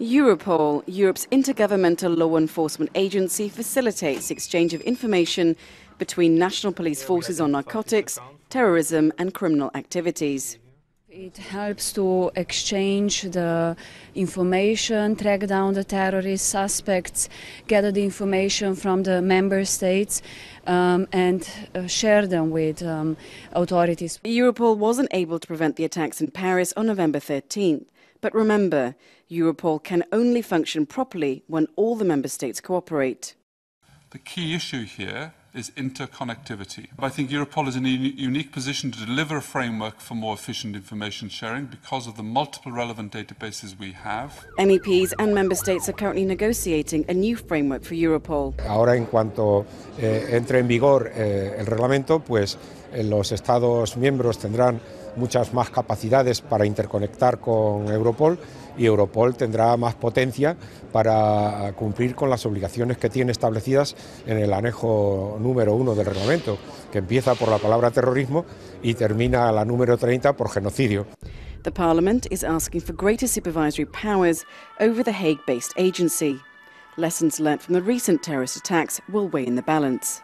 Europol, Europe's intergovernmental law enforcement agency, facilitates exchange of information between national police forces on narcotics, terrorism and criminal activities. It helps to exchange the information, track down the terrorist suspects, gather the information from the member states um, and uh, share them with um, authorities. Europol wasn't able to prevent the attacks in Paris on November 13th. But remember, Europol can only function properly when all the member states cooperate. The key issue here is interconnectivity. I think Europol is in a unique position to deliver a framework for more efficient information sharing because of the multiple relevant databases we have. MEPs and member states are currently negotiating a new framework for Europol. Ahora en cuanto eh, entre en vigor eh, el reglamento, pues eh, los estados miembros tendrán muchas más capacidades para interconectar con Europol y Europol tendrá más potencia para cumplir con las obligaciones que tiene establecidas en el anejo número uno del reglamento, que empieza por la palabra terrorismo y termina la número 30 por genocidio. The Parliament is asking for greater supervisory powers over the Hague-based agency. Lessons learned from the recent terrorist attacks will weigh in the balance.